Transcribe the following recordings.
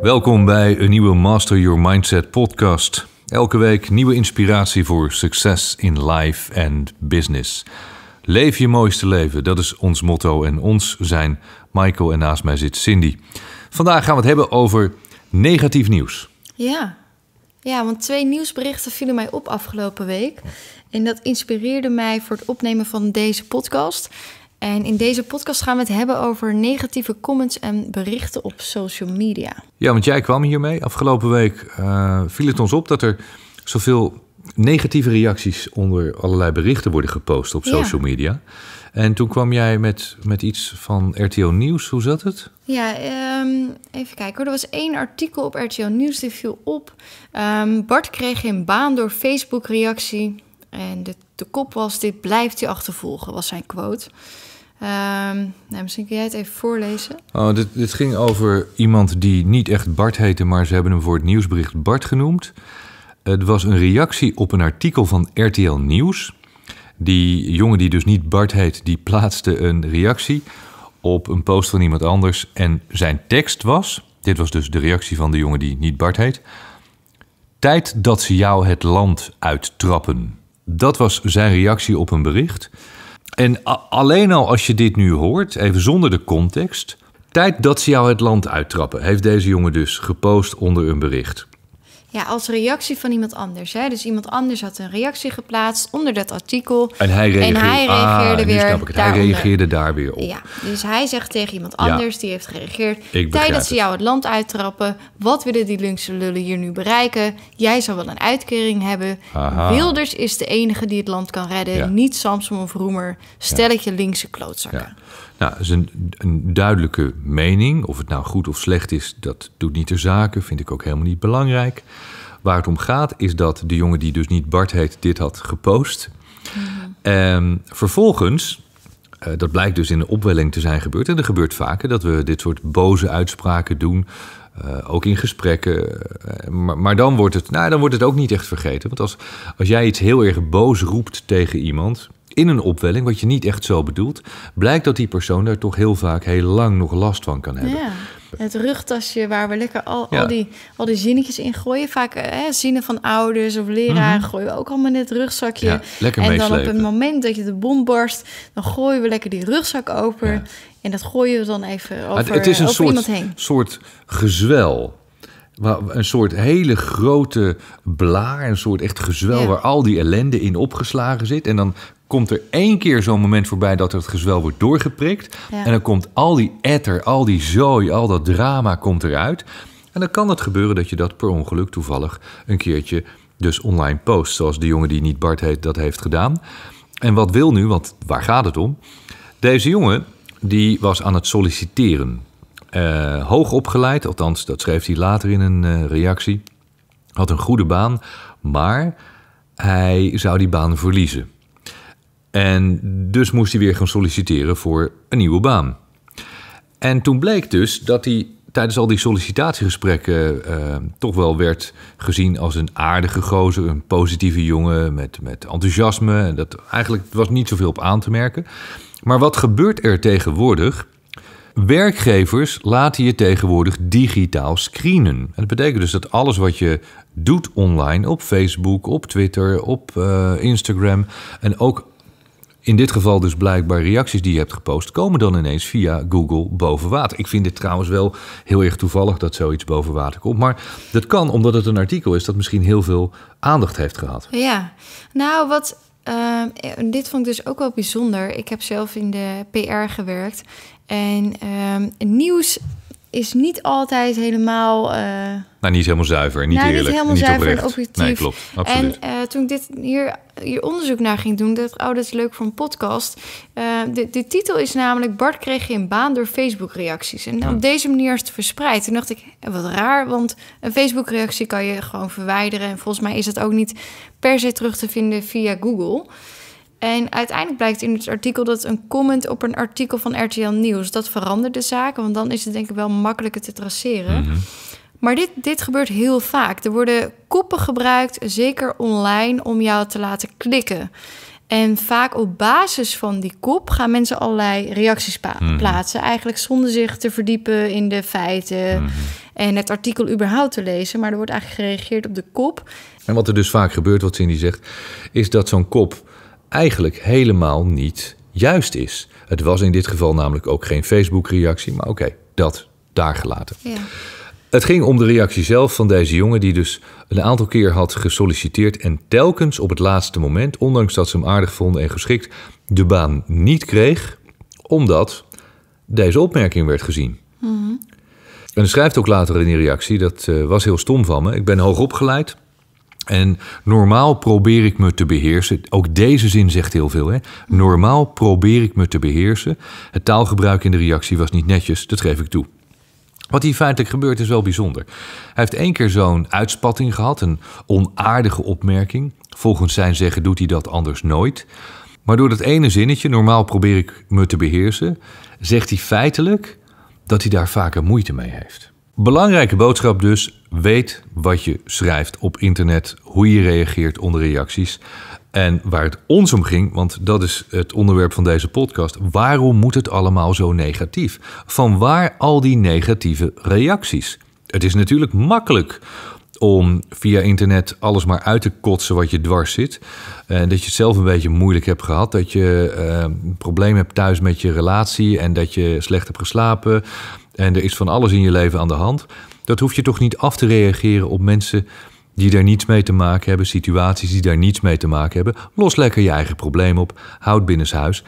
Welkom bij een nieuwe Master Your Mindset podcast. Elke week nieuwe inspiratie voor succes in life en business. Leef je mooiste leven, dat is ons motto en ons zijn Michael en naast mij zit Cindy. Vandaag gaan we het hebben over negatief nieuws. Ja. Ja, want twee nieuwsberichten vielen mij op afgelopen week. En dat inspireerde mij voor het opnemen van deze podcast. En in deze podcast gaan we het hebben over negatieve comments en berichten op social media. Ja, want jij kwam hiermee. Afgelopen week eh, viel het ons op dat er zoveel negatieve reacties onder allerlei berichten worden gepost op social media. En toen kwam jij met, met iets van RTO Nieuws. Hoe zat het? Ja, ehm, even kijken hoor. Er was één artikel op RTO Nieuws die viel op. Ehm, Bart kreeg een baan door Facebook-reactie. En de, de kop was: Dit blijft je achtervolgen, was zijn quote. Ehm, nou, misschien kun jij het even voorlezen. Oh, dit, dit, ging over iemand die niet echt Bart heette, maar ze hebben hem voor het nieuwsbericht Bart genoemd. Het was een reactie op een artikel van RTL Nieuws. Die jongen die dus niet Bart heet, die plaatste een reactie op een post van iemand anders. En zijn tekst was, dit was dus de reactie van de jongen die niet Bart heet. Tijd dat ze jou het land uittrappen. Dat was zijn reactie op een bericht. En alleen al als je dit nu hoort, even zonder de context. Tijd dat ze jou het land uittrappen, heeft deze jongen dus gepost onder een bericht. Ja, als reactie van iemand anders. Hè? Dus iemand anders had een reactie geplaatst onder dat artikel. En hij reageerde, en reageerde ah, weer. Snap ik Hij reageerde daar weer op. Ja, dus hij zegt tegen iemand anders die heeft gereageerd. Tijdens ze jou het land uittrappen. Wat willen die linkse lullen hier nu bereiken? Jij zou wel een uitkering hebben. Wilders is de enige die het land kan redden. Niet Samson of Roemer. Stelletje ja. linkse klootzakken. Nou, is een, een, duidelijke mening. Of het nou goed of slecht is, dat doet niet de zaken. Vind ik ook helemaal niet belangrijk. Waar het om gaat, is dat de jongen die dus niet Bart heet, dit had gepost. Mm-hmm. Ehm, vervolgens, eh, dat blijkt dus in de opwelling te zijn gebeurd. En dat gebeurt vaker, dat we dit soort boze uitspraken doen. Eh, ook in gesprekken. Eh, maar, maar, dan, wordt het, nou, dan wordt het ook niet echt vergeten. Want als, als jij iets heel erg boos roept tegen iemand in een opwelling, wat je niet echt zo bedoelt, blijkt dat die persoon daar toch heel vaak heel lang nog last van kan hebben. Ja. Het rugtasje waar we lekker al, al, die, al die zinnetjes in gooien. Vaak eh, hè, zinnen van ouders of leraren mhm. gooien we ook allemaal in het rugzakje. en dan op het moment dat je de bom barst, dan gooien we lekker die rugzak open. En dat gooien we dan even over, het is een eh, soort, soort gezwel. Een soort hele grote blaar, een soort echt gezwel waar al die ellende in opgeslagen zit. En dan komt er één keer zo'n moment voorbij dat het gezwel wordt doorgeprikt. En dan komt al die etter, al die zooi, al dat drama komt eruit. En dan kan het gebeuren dat je dat per ongeluk toevallig een keertje dus online post. Zoals de jongen die niet Bart heet dat heeft gedaan. En wat wil nu, want waar gaat het om? Deze jongen die was aan het solliciteren. Eh, hoog opgeleid, althans dat schreef hij later in een eh, reactie. Had een goede baan, maar hij zou die baan verliezen. En dus moest hij weer gaan solliciteren voor een nieuwe baan. En toen bleek dus dat hij tijdens al die sollicitatiegesprekken ehm, toch wel werd gezien als een aardige gozer, een positieve jongen met, met enthousiasme. En dat eigenlijk was niet zoveel op aan te merken. Maar wat gebeurt er tegenwoordig? Werkgevers laten je tegenwoordig digitaal screenen. dat betekent dus dat alles wat je doet online, op Facebook, op Twitter, op eh, Instagram en ook in dit geval dus blijkbaar reacties die je hebt gepost, komen dan ineens via Google boven water. Ik vind het trouwens wel heel erg toevallig dat zoiets boven water komt. Maar dat kan omdat het een artikel is dat misschien heel veel aandacht heeft gehad. Ja, nou wat. Ehm, dit vond ik dus ook wel bijzonder. Ik heb zelf in de PR gewerkt. En uh, nieuws is niet altijd helemaal. Uh... nou, niet helemaal zuiver, niet eerlijk. Niet helemaal niet en objectief. Nee, klopt. Eh, absoluut. En toen ik dit hier, hier onderzoek naar ging doen, dacht oh, dat is leuk voor een podcast. Eh, de, de titel is namelijk Bart kreeg een baan door Facebook-reacties. En op deze manier is het verspreid. Toen dacht ik, wat raar, want een Facebook-reactie kan je gewoon verwijderen. En volgens mij is dat ook niet per se terug te vinden via Google. En uiteindelijk blijkt in het artikel dat een comment op een artikel van RTL Nieuws... dat verandert de zaken, want dan is het denk ik wel makkelijker te traceren. Mhm. Maar dit, dit gebeurt heel vaak. Er worden koppen gebruikt, zeker online, om jou te laten klikken. En vaak op basis van die kop gaan mensen allerlei reacties mhm. plaatsen. Eigenlijk zonder zich te verdiepen in de feiten mhm. en het artikel überhaupt te lezen. Maar er wordt eigenlijk gereageerd op de kop. En wat er dus vaak gebeurt, wat Cindy zegt, is dat zo'n kop eigenlijk helemaal niet juist is. Het was in dit geval namelijk ook geen Facebook-reactie, maar oké, dat daar gelaten. Ja. Het ging om de reactie zelf van deze jongen, die dus een aantal keer had gesolliciteerd en telkens op het laatste moment, ondanks dat ze hem aardig vonden en geschikt, de baan niet kreeg, omdat deze opmerking werd gezien. Mhm. En hij schrijft ook later in die reactie: dat eh, was heel stom van me. Ik ben hoog opgeleid. En normaal probeer ik me te beheersen. Ook deze zin zegt heel veel. Hè? Normaal probeer ik me te beheersen. Het taalgebruik in de reactie was niet netjes, dat geef ik toe. Wat hier feitelijk gebeurt is wel bijzonder. Hij heeft één keer zo'n uitspatting gehad, een onaardige opmerking. Volgens zijn zeggen doet hij dat anders nooit. Maar door dat ene zinnetje, normaal probeer ik me te beheersen, zegt hij feitelijk dat hij daar vaker moeite mee heeft. Belangrijke boodschap dus: weet wat je schrijft op internet, hoe je reageert onder reacties. En waar het ons om ging, want dat is het onderwerp van deze podcast. Waarom moet het allemaal zo negatief? Van waar al die negatieve reacties? Het is natuurlijk makkelijk om via internet alles maar uit te kotsen wat je dwars zit. En dat je het zelf een beetje moeilijk hebt gehad. Dat je een eh, probleem hebt thuis met je relatie en dat je slecht hebt geslapen en er is van alles in je leven aan de hand, dat hoef je toch niet af te reageren op mensen die daar niets mee te maken hebben, situaties die daar niets mee te maken hebben. Los lekker je eigen probleem op, houd binnenshuis.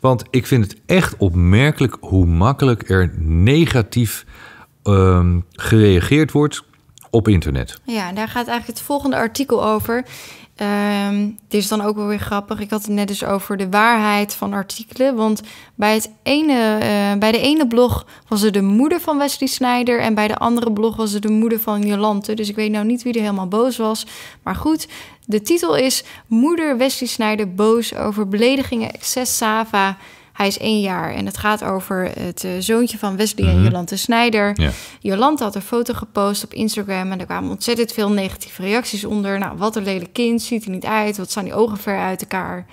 Want ik vind het echt opmerkelijk hoe makkelijk er negatief ehm, gereageerd wordt op internet. Ja, daar gaat eigenlijk het volgende artikel over. Um, ehm, dit is dan ook wel weer grappig. Ik had het net dus over de waarheid van artikelen. Want bij, het ene, eh, bij de ene blog was het de moeder van Wesley Snijder. En bij de andere blog was het de moeder van Jolante. Dus ik weet nou niet wie er helemaal boos was. Maar goed, de titel is Moeder Wesley Snijder boos over beledigingen excess Sava hij is één jaar en het gaat over het eh, zoontje van Wesley en mhm. Jolante Snijder. Ja. Jolante had een foto gepost op Instagram en er kwamen ontzettend veel negatieve reacties onder. Nou, wat een lelijk kind, ziet er niet uit, wat staan die ogen ver uit elkaar.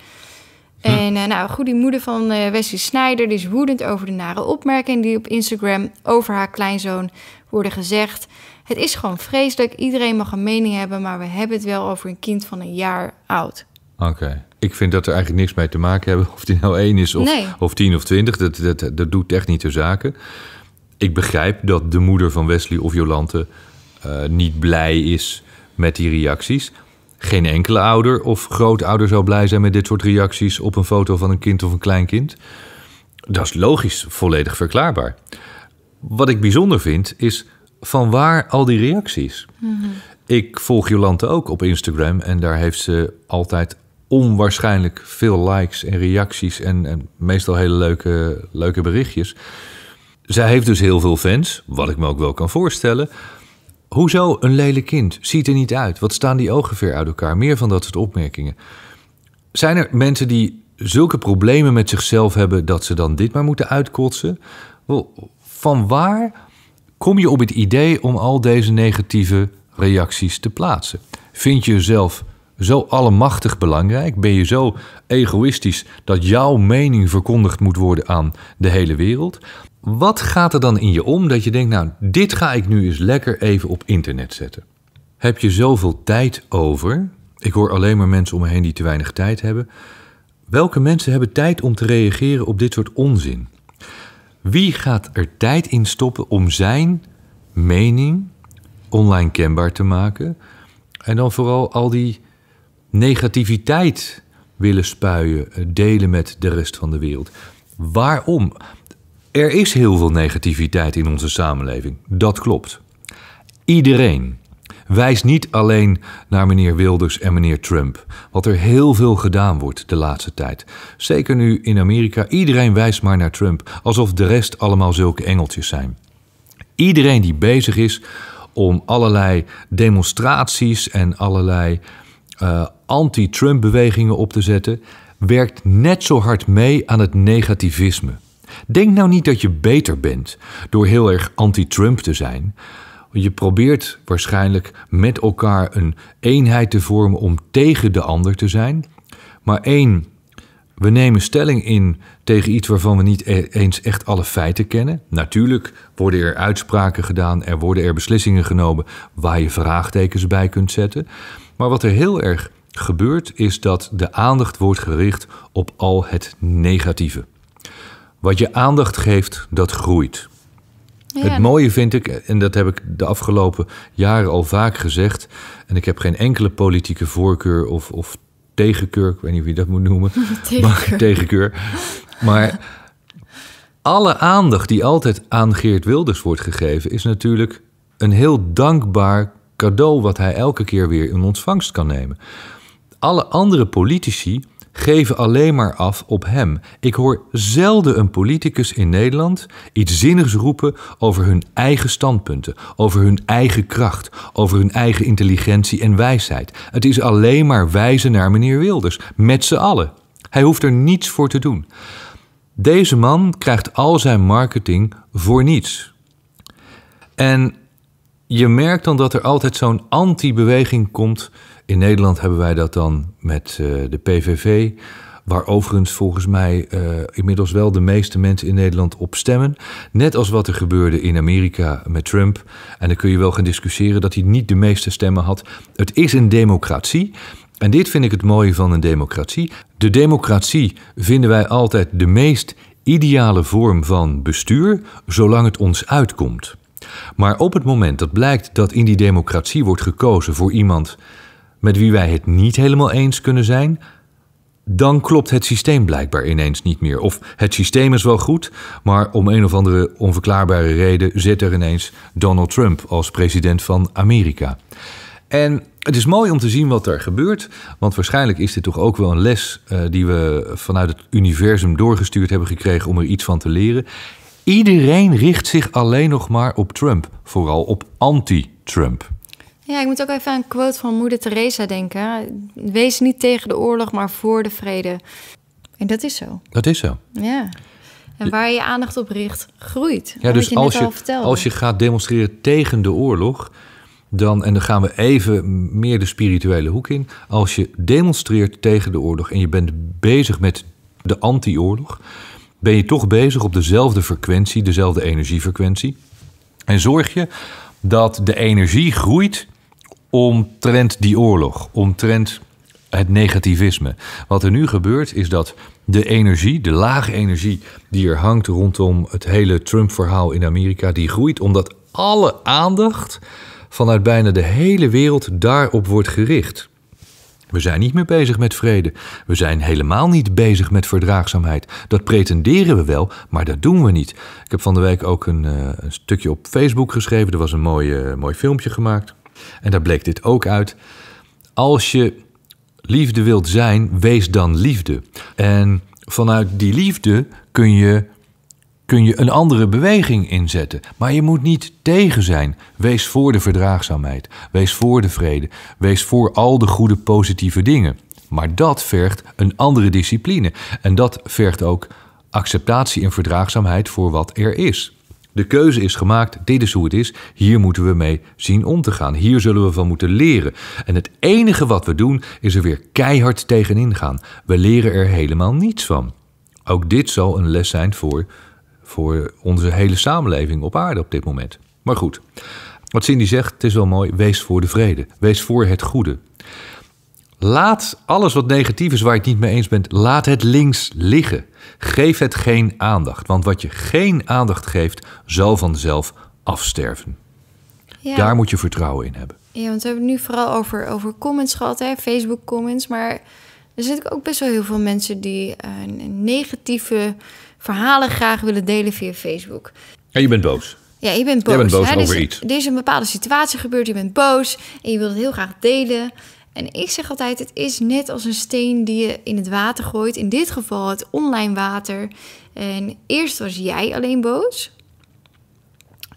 Hm. En eh, nou, goed, die moeder van eh, Wesley Snijder is woedend over de nare opmerkingen die op Instagram over haar kleinzoon worden gezegd. Het is gewoon vreselijk, iedereen mag een mening hebben, maar we hebben het wel over een kind van een jaar oud. Oké ik vind dat er eigenlijk niks mee te maken hebben of die nou één is of, of tien of twintig. Dat, dat, dat doet echt niet de zaken. Ik begrijp dat de moeder van Wesley of Jolante eh, niet blij is met die reacties. Geen enkele ouder of grootouder zou blij zijn met dit soort reacties op een foto van een kind of een kleinkind. Dat is logisch, volledig verklaarbaar. Wat ik bijzonder vind is van waar al die reacties. Mhm. Ik volg Jolante ook op Instagram en daar heeft ze altijd onwaarschijnlijk veel likes en reacties en, en meestal hele leuke, leuke berichtjes. Zij heeft dus heel veel fans, wat ik me ook wel kan voorstellen. Hoezo een lelijk kind? Ziet er niet uit. Wat staan die ogen ver uit elkaar? Meer van dat soort opmerkingen. Zijn er mensen die zulke problemen met zichzelf hebben dat ze dan dit maar moeten uitkotsen? van waar kom je op het idee om al deze negatieve reacties te plaatsen? Vind je jezelf zo allemachtig belangrijk? Ben je zo egoïstisch dat jouw mening verkondigd moet worden aan de hele wereld? Wat gaat er dan in je om dat je denkt, nou, dit ga ik nu eens lekker even op internet zetten? Heb je zoveel tijd over? Ik hoor alleen maar mensen om me heen die te weinig tijd hebben. Welke mensen hebben tijd om te reageren op dit soort onzin? Wie gaat er tijd in stoppen om zijn mening online kenbaar te maken? En dan vooral al die negativiteit willen spuien, eh, delen met de rest van de wereld. Waarom? Er is heel veel negativiteit in onze samenleving. Dat klopt. Iedereen. Wijs niet alleen naar meneer Wilders en meneer Trump. Wat er heel veel gedaan wordt de laatste tijd. Zeker nu in Amerika. Iedereen wijst maar naar Trump. Alsof de rest allemaal zulke engeltjes zijn. Iedereen die bezig is om allerlei demonstraties en allerlei eh, anti-Trump bewegingen op te zetten, werkt net zo hard mee aan het negativisme. Denk nou niet dat je beter bent door heel erg anti-Trump te zijn. Je probeert waarschijnlijk met elkaar een eenheid te vormen om tegen de ander te zijn. Maar één, we nemen stelling in tegen iets waarvan we niet e-, eens echt alle feiten kennen. Natuurlijk worden er uitspraken gedaan, er worden er beslissingen genomen waar je vraagtekens bij kunt zetten. Maar wat er heel erg gebeurt, is dat de aandacht wordt gericht op al het negatieve. Wat je aandacht geeft, dat groeit. Het mooie vind ik, en dat heb ik de afgelopen jaren al vaak gezegd, en ik heb geen enkele politieke voorkeur of, of tegenkeur, ik weet niet wie dat moet noemen, Maar, tegenkeur. maar alle aandacht die altijd aan Geert Wilders wordt gegeven, is natuurlijk een heel dankbaar cadeau wat hij elke keer weer in ontvangst kan nemen. Alle andere politici geven alleen maar af op hem. Ik hoor zelden een politicus in Nederland iets zinnigs roepen over hun eigen standpunten, over hun eigen kracht, over hun eigen intelligentie en wijsheid. Het is alleen maar wijzen naar meneer Wilders, met z'n allen. Hij hoeft er niets voor te doen. Deze man krijgt al zijn marketing voor niets. En je merkt dan dat er altijd zo'n anti-beweging komt. In Nederland hebben wij dat dan met eh, de PVV. Waar overigens volgens mij eh, inmiddels wel de meeste mensen in Nederland op stemmen. Net als wat er gebeurde in Amerika met Trump. En dan kun je wel gaan discussiëren dat hij niet de meeste stemmen had. Het is een democratie. En dit vind ik het mooie van een democratie. De democratie vinden wij altijd de meest ideale vorm van bestuur, zolang het ons uitkomt. Maar op het moment dat blijkt dat in die democratie wordt gekozen voor iemand met wie wij het niet helemaal eens kunnen zijn, dan klopt het systeem blijkbaar ineens niet meer. Of het systeem is wel goed, maar om een of andere onverklaarbare reden zit er ineens Donald Trump als president van Amerika. En het is mooi om te zien wat er gebeurt, want waarschijnlijk is dit toch ook wel een les eh, die we vanuit het universum doorgestuurd hebben gekregen om er iets van te leren. Iedereen richt zich alleen nog maar op Trump, vooral op anti-Trump. Ja, ik moet ook even aan een quote van moeder Teresa denken. Wees niet tegen de oorlog, maar voor de vrede. En dat is zo. Dat is zo. Ja. En waar je aandacht op richt, groeit. Ja, dus als, je, als je gaat demonstreren tegen de oorlog, dan, en dan gaan we even meer de spirituele hoek in. Als je demonstreert tegen de oorlog en je bent bezig met de anti-oorlog, ben je toch bezig op dezelfde frequentie, dezelfde energiefrequentie. En zorg je dat de energie groeit omtrent die oorlog, omtrent het negativisme. Wat er nu gebeurt is dat de energie, de lage energie die er hangt rondom het hele Trump-verhaal in Amerika, die groeit omdat alle aandacht vanuit bijna de hele wereld daarop wordt gericht. We zijn niet meer bezig met vrede. We zijn helemaal niet bezig met verdraagzaamheid. Dat pretenderen we wel, maar dat doen we niet. Ik heb van de week ook een, eh, stukje op Facebook geschreven. Er was een mooi, eh, mooi filmpje gemaakt. En daar bleek dit ook uit. Als je liefde wilt zijn, wees dan liefde. En vanuit die liefde kun je kun je een andere beweging inzetten. Maar je moet niet tegen zijn. Wees voor de verdraagzaamheid. Wees voor de vrede. Wees voor al de goede positieve dingen. Maar dat vergt een andere discipline. En dat vergt ook acceptatie en verdraagzaamheid voor wat er is. De keuze is gemaakt, dit is hoe het is, hier moeten we mee zien om te gaan. Hier zullen we van moeten leren. En het enige wat we doen is er weer keihard tegenin gaan. We leren er helemaal niets van. Ook dit zal een les zijn voor voor onze hele samenleving op aarde op dit moment. Maar goed, wat Cindy zegt, het is wel mooi, wees voor de vrede, wees voor het goede. Laat alles wat negatief is waar je het niet mee eens bent, laat het links liggen. Geef het geen aandacht, want wat je geen aandacht geeft, zal vanzelf afsterven. Ja. Daar moet je vertrouwen in hebben. Ja, want we hebben het nu vooral over, over comments gehad, hè? Facebook comments. Maar er zitten ook best wel heel veel mensen die uh, negatieve verhalen graag willen delen via Facebook. En je bent boos. Ja, je bent boos. Je bent boos over er is, iets. Er is een bepaalde situatie gebeurd, je bent boos en je wilt het heel graag delen. En ik zeg altijd, het is net als een steen die je in het water gooit. In dit geval het online water. En eerst was jij alleen boos.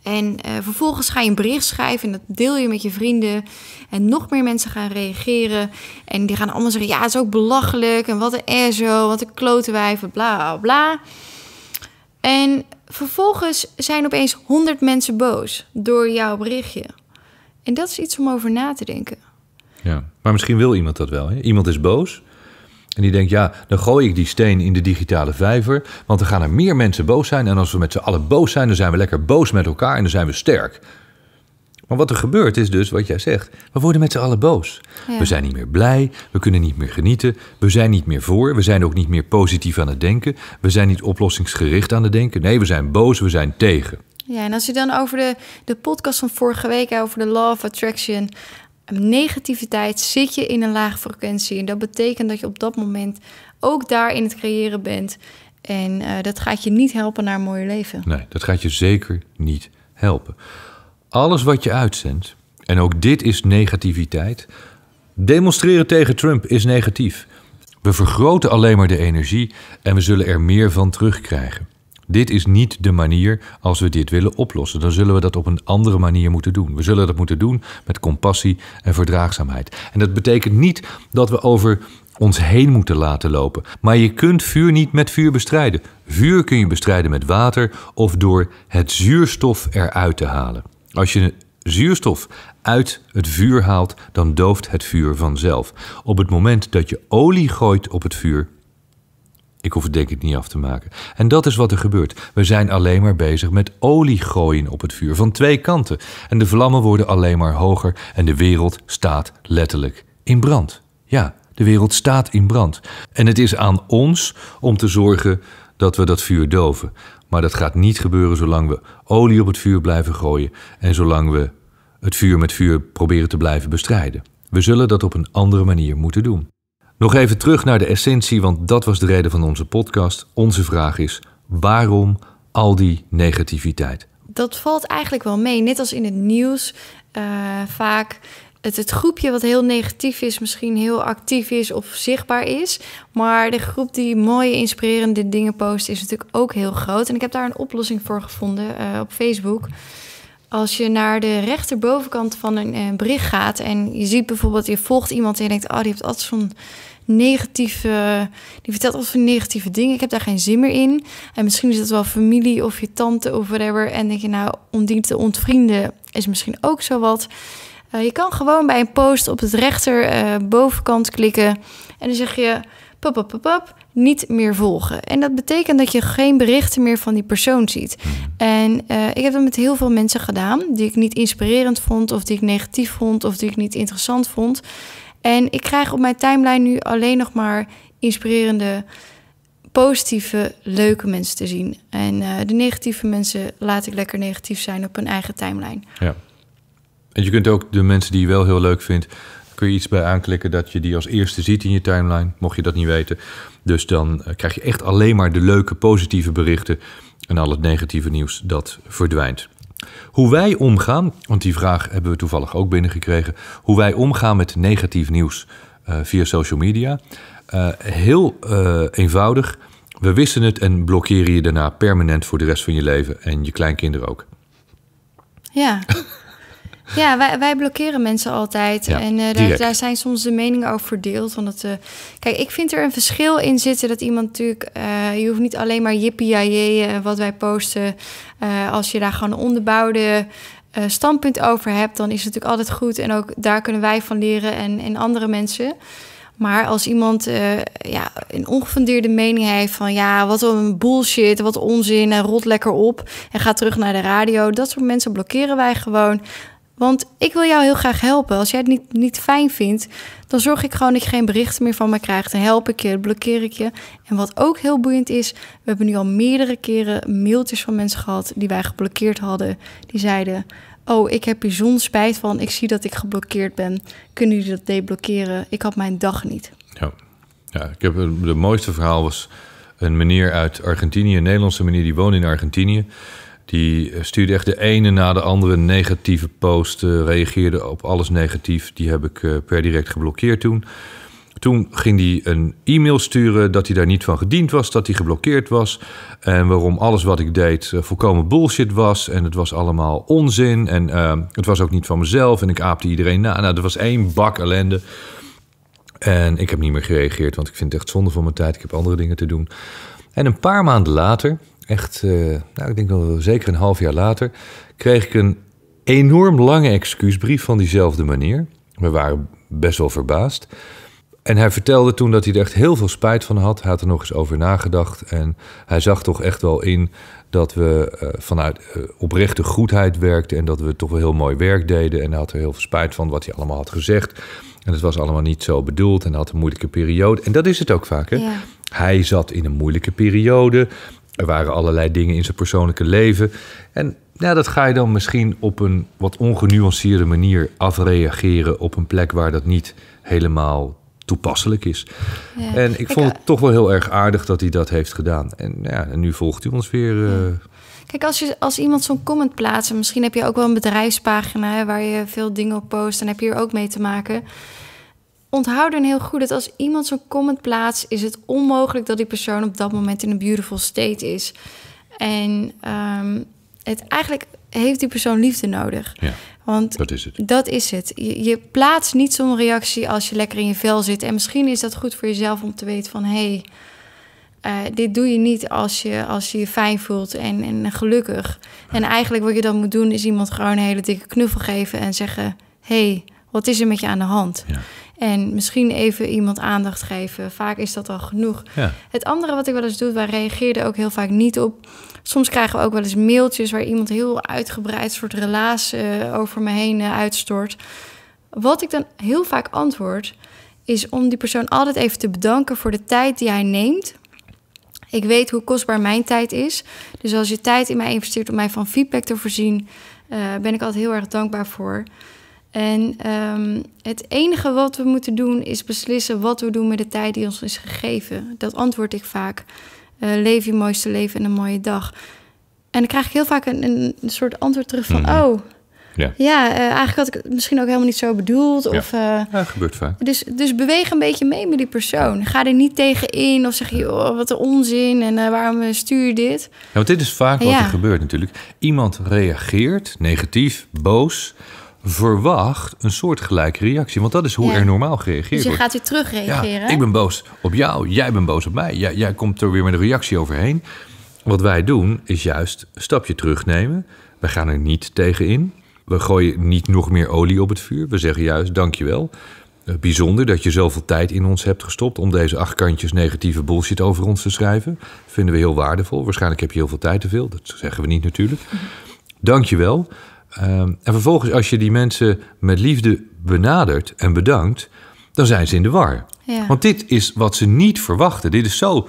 En eh, vervolgens ga je een bericht schrijven en dat deel je met je vrienden. En nog meer mensen gaan reageren. En die gaan allemaal zeggen, ja, het is ook belachelijk. En wat een zo, wat een klote wijf, bla, bla, bla. En vervolgens zijn opeens 100 mensen boos door jouw berichtje. En dat is iets om over na te denken. Ja, maar misschien wil iemand dat wel. Hè? Iemand is boos. En die denkt, ja, dan gooi ik die steen in de digitale vijver. Want dan gaan er meer mensen boos zijn. En als we met z'n allen boos zijn, dan zijn we lekker boos met elkaar en dan zijn we sterk. Maar wat er gebeurt is dus wat jij zegt. We worden met z'n allen boos. We zijn niet meer blij. We kunnen niet meer genieten. We zijn niet meer voor. We zijn ook niet meer positief aan het denken. We zijn niet oplossingsgericht aan het denken. Nee, we zijn boos. We zijn tegen. Ja, en als je dan over de, de podcast van vorige week, over de Law of Attraction, ehm, negativiteit, zit je in een laag frequentie. En dat betekent dat je op dat moment ook daar in het creëren bent. En eh, dat gaat je niet helpen naar een mooie leven. Nee, dat gaat je zeker niet helpen. Alles wat je uitzendt, en ook dit is negativiteit. Demonstreren tegen Trump is negatief. We vergroten alleen maar de energie en we zullen er meer van terugkrijgen. Dit is niet de manier als we dit willen oplossen. Dan zullen we dat op een andere manier moeten doen. We zullen dat moeten doen met compassie en verdraagzaamheid. En dat betekent niet dat we over ons heen moeten laten lopen. Maar je kunt vuur niet met vuur bestrijden. Vuur kun je bestrijden met water of door het zuurstof eruit te halen. Als je zuurstof uit het vuur haalt, dan dooft het vuur vanzelf. Op het moment dat je olie gooit op het vuur, ik hoef het denk ik niet af te maken. En dat is wat er gebeurt. We zijn alleen maar bezig met olie gooien op het vuur van twee kanten. En de vlammen worden alleen maar hoger en de wereld staat letterlijk in brand. Ja, de wereld staat in brand. En het is aan ons om te zorgen dat we dat vuur doven. Maar dat gaat niet gebeuren zolang we olie op het vuur blijven gooien en zolang we het vuur met vuur proberen te blijven bestrijden. We zullen dat op een andere manier moeten doen. Nog even terug naar de essentie, want dat was de reden van onze podcast. Onze vraag is: waarom al die negativiteit? Dat valt eigenlijk wel mee. Net als in het nieuws eh, vaak het, het groepje wat heel negatief is, misschien heel actief is of zichtbaar is. Maar de groep die mooie, inspirerende dingen post, is natuurlijk ook heel groot. En ik heb daar een oplossing voor gevonden eh, op Facebook. Als je naar de rechterbovenkant van een, eh, bericht gaat en je ziet bijvoorbeeld, je volgt iemand en je denkt, oh, die heeft altijd zo'n negatieve, die vertelt altijd van negatieve dingen. Ik heb daar geen zin meer in. En misschien is dat wel familie of je tante of whatever. En denk je, nou, om die te ontvrienden is misschien ook zo wat. Eh, je kan gewoon bij een post op het rechter eh, bovenkant klikken en dan zeg je pop, pop, pop, pop, niet meer volgen. En dat betekent dat je geen berichten meer van die persoon ziet. Hmm. En eh, ik heb dat met heel veel mensen gedaan die ik niet inspirerend vond, of die ik negatief vond, of die ik niet interessant vond. En ik krijg op mijn timeline nu alleen nog maar inspirerende, positieve, leuke mensen te zien. En de negatieve mensen laat ik lekker negatief zijn op hun eigen timeline. Ja. En je kunt ook de mensen die je wel heel leuk vindt, kun je iets bij aanklikken dat je die als eerste ziet in je timeline, mocht je dat niet weten. Dus dan eh, krijg je echt alleen maar de leuke, positieve berichten en al het negatieve nieuws dat verdwijnt. Hoe wij omgaan, want die vraag hebben we toevallig ook binnengekregen, hoe wij omgaan met negatief nieuws eh, via social media. Eh, heel eenvoudig. We wissen het en blokkeren je daarna permanent voor de rest van je leven en je kleinkinderen ook. Ja. Ja, wij, wij blokkeren mensen altijd. en eh, daar, zijn soms de meningen over verdeeld. Want dat, eh, kijk, ik vind er een verschil in zitten dat iemand natuurlijk... Eh, je hoeft niet alleen maar jippie wat wij posten. als je daar gewoon onderbouwde... Uh, standpunt over hebt, dan is het natuurlijk altijd goed. En ook daar kunnen wij van leren en, andere mensen. Maar als iemand ja, een ongefundeerde mening heeft van ja, wat een bullshit, wat onzin en rot lekker op en gaat terug naar de radio, dat soort mensen blokkeren wij gewoon. Want ik wil jou heel graag helpen. Als jij het niet, niet fijn vindt, dan zorg ik gewoon dat je geen berichten meer van mij krijgt. Dan help ik je, blokkeer ik je. En wat ook heel boeiend is, we hebben nu al meerdere keren mailtjes van mensen gehad die wij geblokkeerd hadden. Die zeiden, oh, ik heb bijzonder spijt van, ik zie dat ik geblokkeerd ben. Kunnen jullie dat deblokkeren? Ik had mijn dag niet. Ja, ja ik heb het eh, mooiste verhaal was een meneer uit Argentinië, een Nederlandse meneer, die woont in Argentinië. Die eh, stuurde echt de ene na de andere negatieve post. Eh, reageerde op alles negatief. Die heb ik eh, per direct geblokkeerd toen. Toen ging hij een e-mail sturen dat hij daar niet van gediend was, dat hij geblokkeerd was. En waarom alles wat ik deed volkomen bullshit was. En het was allemaal onzin. En ehm, het was ook niet van mezelf. En ik aapte iedereen na. Nou, er was één bak ellende. En ik heb niet meer gereageerd, want ik vind het echt zonde van mijn tijd. Ik heb andere dingen te doen. En een paar maanden later echt, eh, nou, ik denk wel zeker een half jaar later, kreeg ik een enorm lange excuusbrief van diezelfde manier. We waren best wel verbaasd. En hij vertelde toen dat hij er echt heel veel spijt van had. Hij had er nog eens over nagedacht. En hij zag toch echt wel in dat we eh, vanuit eh, oprechte goedheid werkten. En dat we toch wel heel mooi werk deden. En hij had er heel veel spijt van wat hij allemaal had gezegd. En het was allemaal niet zo bedoeld. En hij had een moeilijke periode. En dat is het ook vaak. Hè? Ja. Hij zat in een moeilijke periode. Er waren allerlei dingen in zijn persoonlijke leven. En ja, dat ga je dan misschien op een wat ongenuanceerde manier afreageren op een plek waar dat niet helemaal toepasselijk is. Ja. En ik vond het eh, toch wel heel erg aardig dat hij dat heeft gedaan. En, ja, en nu volgt u ons weer. Eh, Kijk, als, je, als iemand zo'n comment plaatst, misschien heb je ook wel een bedrijfspagina hè, waar je veel dingen op post, en heb je hier ook mee te maken onthoud dan heel goed dat als iemand zo'n comment plaatst, is het onmogelijk dat die persoon op dat moment in een beautiful state is. En ehm, het eigenlijk heeft die persoon liefde nodig. Ja, Want dat is het. Dat is het. Je, plaatst niet zo'n reactie als je lekker in je vel zit. En misschien is dat goed voor jezelf om te weten van... hé, hey, eh, dit doe je niet als je als je, je fijn voelt en, en gelukkig. En eigenlijk wat je dan moet doen... is iemand gewoon een hele dikke knuffel geven en zeggen... hé, hey, wat is er met je aan de hand? Ja. En misschien even iemand aandacht geven. Vaak is dat al genoeg. Het andere wat ik wel eens doe, waar reageerde ook heel vaak niet op. Soms krijgen we ook wel eens mailtjes waar iemand heel uitgebreid soort relaas eh, over me heen eh, uitstort. Wat ik dan heel vaak antwoord, is om die persoon altijd even te bedanken voor de tijd die hij neemt. Ik weet hoe kostbaar mijn tijd is. Dus als je tijd in mij investeert om mij van feedback te voorzien, eh, ben ik altijd heel erg dankbaar voor. En ehm, het enige wat we moeten doen is beslissen wat we doen met de tijd die ons is gegeven. Dat antwoord ik vaak. Eh, leef je mooiste leven en een mooie dag. En dan krijg ik heel vaak een, een soort antwoord terug van: mhm. Oh, ja, ja eh, eigenlijk had ik het misschien ook helemaal niet zo bedoeld. Ja. Eh, ja, gebeurt vaak. Dus, dus beweeg een beetje mee met die persoon. Ga er niet tegen in of zeg je: oh, Wat een onzin en waarom stuur je dit? Ja, want dit is vaak wat er gebeurt natuurlijk. Iemand reageert negatief, boos verwacht een soortgelijke reactie. Want dat is hoe er normaal gereageerd wordt. Dus je gaat weer terug reageren. Ja, ik ben boos op jou, jij bent boos op mij. Jij, jij komt er weer met een reactie overheen. Wat wij doen is juist een stapje terugnemen. Wij gaan er niet tegen in. We gooien niet nog meer olie op het vuur. We zeggen juist dankjewel. Eh, bijzonder dat je zoveel tijd in ons hebt gestopt om deze achtkantjes negatieve bullshit over ons te schrijven. Vinden we heel waardevol. Waarschijnlijk heb je heel veel tijd te veel. Dat zeggen we niet natuurlijk. Mhm. Dankjewel. Ehm, en vervolgens, als je die mensen met liefde benadert en bedankt, dan zijn ze in de war. Want dit is wat ze niet verwachten. Dit is zo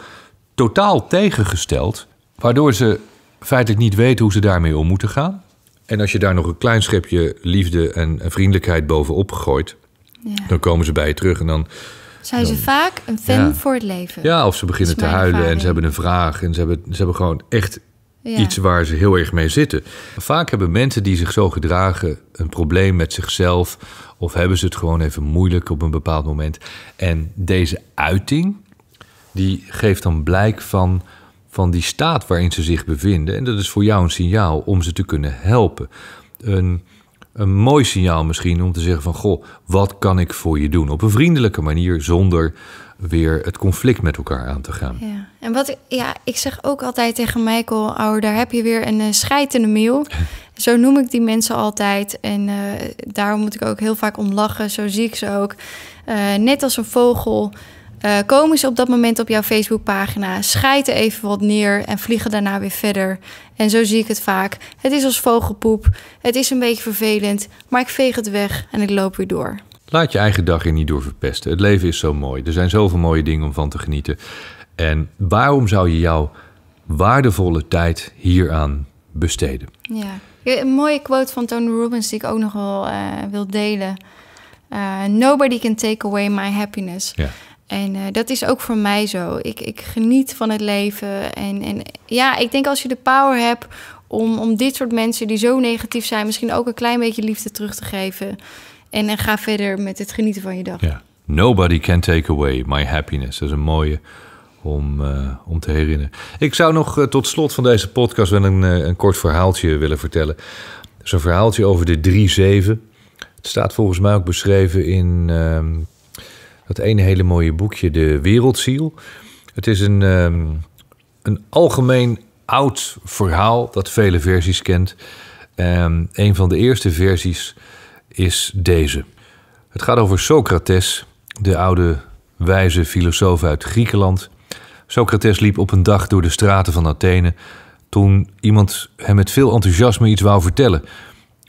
totaal tegengesteld, waardoor ze feitelijk niet weten hoe ze daarmee om moeten gaan. En als je daar nog een klein schepje liefde en vriendelijkheid bovenop gooit, dan komen ze bij je terug en dan. Zijn ze vaak een fan voor het leven? Ja, of ze beginnen te huilen en ze hebben een vraag en ze hebben, ze hebben gewoon echt Iets waar ze heel erg mee zitten. Vaak hebben mensen die zich zo gedragen een probleem met zichzelf. Of hebben ze het gewoon even moeilijk op een bepaald moment. En deze uiting, die geeft dan blijk van, van die staat waarin ze zich bevinden. En dat is voor jou een signaal om ze te kunnen helpen. Een een mooi signaal misschien om te zeggen van goh, wat kan ik voor je doen? Op een vriendelijke manier zonder weer het conflict met elkaar aan te gaan. Ja. En wat ja, ik zeg ook altijd tegen Michael, ouder daar heb je weer een uh, eh, scheitende mail. zo noem ik die mensen altijd en eh, daarom moet ik ook heel vaak om lachen. Zo zie ik ze ook. Eh, net als een vogel eh, komen ze op dat moment op jouw Facebookpagina, schijten even wat neer en vliegen daarna weer verder. En zo zie ik het vaak. Het is als vogelpoep, het is een beetje vervelend, maar ik veeg het weg en ik loop weer door. Laat je eigen dag er niet door verpesten. Het leven is zo mooi. Er zijn zoveel mooie dingen om van te genieten. En waarom zou je jouw waardevolle tijd hieraan besteden? Ja. Een mooie quote van Tony Robbins die ik ook nog wel eh, wil delen. Eh, Nobody can take away my happiness. Ja. En eh, dat is ook voor mij zo. Ik, ik geniet van het leven. En, en ja, ik denk als je de power hebt om, om dit soort mensen die zo negatief zijn, misschien ook een klein beetje liefde terug te geven. En, en ga verder met het genieten van je dag. Nobody can take away my happiness. Dat is een mooie om, eh, om te herinneren. Ik zou nog eh, tot slot van deze podcast wel een, een kort verhaaltje willen vertellen. Zo'n verhaaltje over de 3-7. Het staat volgens mij ook beschreven in ehm, dat ene hele mooie boekje, De Wereldziel. Het is een, ehm, een algemeen oud verhaal dat vele versies kent. Um, een van de eerste versies is deze. Het gaat over Socrates, de oude wijze filosoof uit Griekenland. Socrates liep op een dag door de straten van Athene toen iemand hem met veel enthousiasme iets wou vertellen.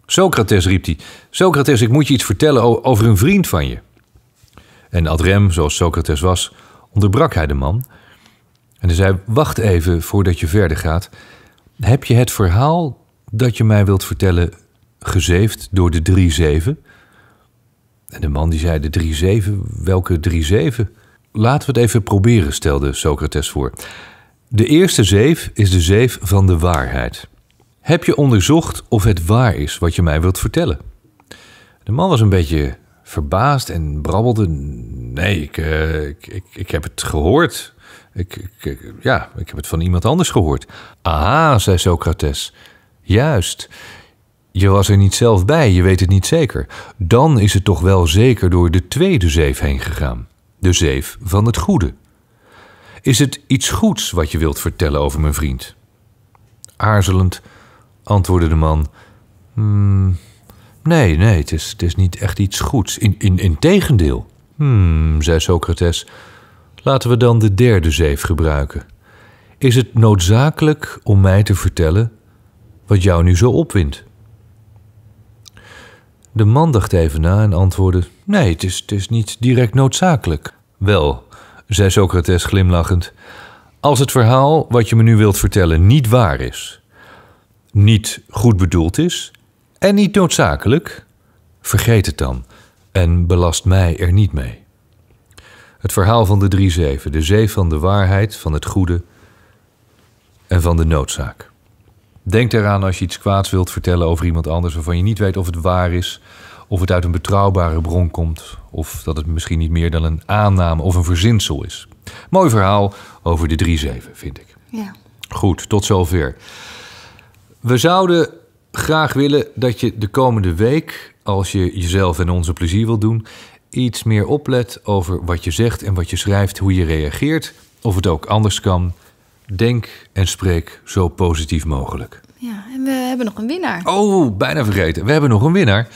Socrates, riep hij. Socrates, ik moet je iets vertellen over een vriend van je. En Adrem, zoals Socrates was, onderbrak hij de man. En hij zei: Wacht even voordat je verder gaat. Heb je het verhaal dat je mij wilt vertellen gezeefd door de drie zeven? En de man die zei: De drie zeven? Welke drie zeven? Laten we het even proberen, stelde Socrates voor. De eerste zeef is de zeef van de waarheid. Heb je onderzocht of het waar is wat je mij wilt vertellen? De man was een beetje verbaasd en brabbelde. Nee, ik, eh, ik, ik, ik, heb het gehoord. Ik, ik, ja, ik heb het van iemand anders gehoord. Aha, zei Socrates. Juist. Je was er niet zelf bij, je weet het niet zeker. Dan is het toch wel zeker door de tweede zeef heen gegaan. De zeef van het goede. Is het iets goeds wat je wilt vertellen over mijn vriend? Aarzelend antwoordde de man: hmm, Nee, nee, het is, het is niet echt iets goeds. In, in, in tegendeel. Hmm, zei Socrates. Laten we dan de derde zeef gebruiken. Is het noodzakelijk om mij te vertellen wat jou nu zo opwindt? De man dacht even na en antwoordde: Nee, het is, het is niet direct noodzakelijk. Wel, zei Socrates glimlachend, als het verhaal wat je me nu wilt vertellen niet waar is, niet goed bedoeld is en niet noodzakelijk, vergeet het dan en belast mij er niet mee. Het verhaal van de drie zeven, de zee van de waarheid, van het goede en van de noodzaak. Denk eraan als je iets kwaads wilt vertellen over iemand anders waarvan je niet weet of het waar is, of het uit een betrouwbare bron komt, of dat het misschien niet meer dan een aanname of een verzinsel is. Mooi verhaal over de drie zeven, vind ik. Ja. Goed, tot zover. We zouden graag willen dat je de komende week, als je jezelf en onze plezier wil doen, iets meer oplet over wat je zegt en wat je schrijft, hoe je reageert, of het ook anders kan. Denk en spreek zo positief mogelijk. Ja, en we hebben nog een winnaar. Oh, bijna vergeten. We hebben nog een winnaar.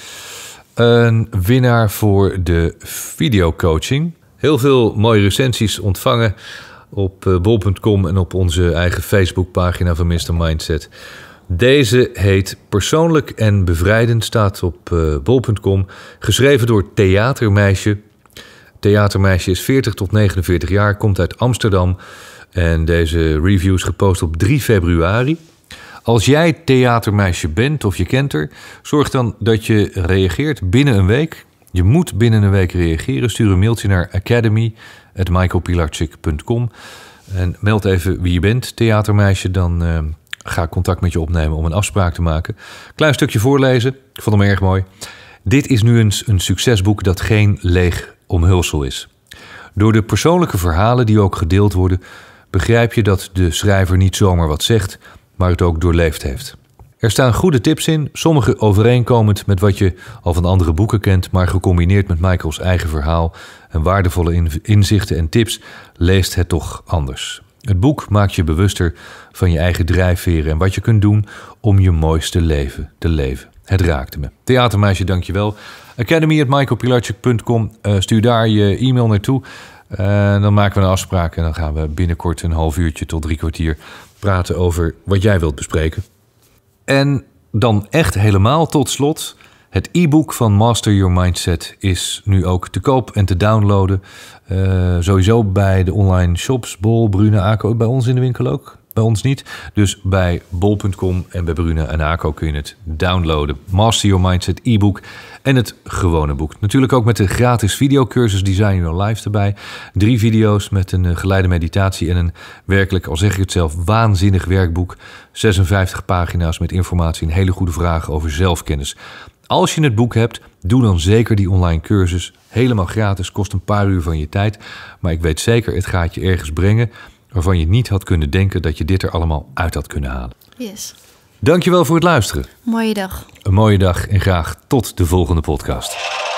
Een winnaar voor de videocoaching. Heel veel mooie recensies ontvangen op eh, bol.com en op onze eigen Facebookpagina van Mr. Mindset. Deze heet Persoonlijk en Bevrijdend, staat op eh, bol.com. Geschreven door Theatermeisje. Theatermeisje is 40 tot 49 jaar, komt uit Amsterdam. En deze review is gepost op 3 februari. Als jij theatermeisje bent of je kent er, zorg dan dat je reageert binnen een week. Je moet binnen een week reageren. Stuur een mailtje naar academy.michaelpilarczyk.com en meld even wie je bent, theatermeisje. Dan eh, ga contact met je opnemen om een afspraak te maken. Klein stukje voorlezen, ik vond hem erg mooi. Dit is nu eens een succesboek dat geen leeg omhulsel is. Door de persoonlijke verhalen die ook gedeeld worden, begrijp je dat de schrijver niet zomaar wat zegt, maar het ook doorleefd heeft. Er staan goede tips in, sommige overeenkomend met wat je al van andere boeken kent, maar gecombineerd met Michaels eigen verhaal en waardevolle inzichten en tips, leest het toch anders. Het boek maakt je bewuster van je eigen drijfveren en wat je kunt doen om je mooiste leven te leven. Het raakte me. Theatermeisje, dankjewel. Academy.michaelpilarchuk.com. Uh, eh, stuur daar je e-mail naartoe. Uh, dan maken we een afspraak en dan gaan we binnenkort een half uurtje tot drie kwartier praten over wat jij wilt bespreken. En dan echt helemaal tot slot het e-book van Master Your Mindset is nu ook te koop en te downloaden. Eh, sowieso bij de online shops, Bol, Bruna, Ako, bij ons in de winkel ook. Bij ons niet. Dus bij bol.com en bij Brune en Ako kun je het downloaden. Master Your Mindset e-book en het gewone boek. Natuurlijk ook met de gratis videocursus Design Your Life erbij. Drie video's met een eh, geleide meditatie en een werkelijk, al zeg ik het zelf, waanzinnig werkboek. 56 pagina's met informatie en hele goede vragen over zelfkennis. Als je het boek hebt, doe dan zeker die online cursus. Helemaal gratis, kost een paar uur van je tijd. Maar ik weet zeker, het gaat je ergens brengen waarvan je niet had kunnen denken dat je dit er allemaal uit had kunnen halen. Yes. Dankjewel voor het luisteren. Mooie dag. Een mooie dag en graag tot de volgende podcast.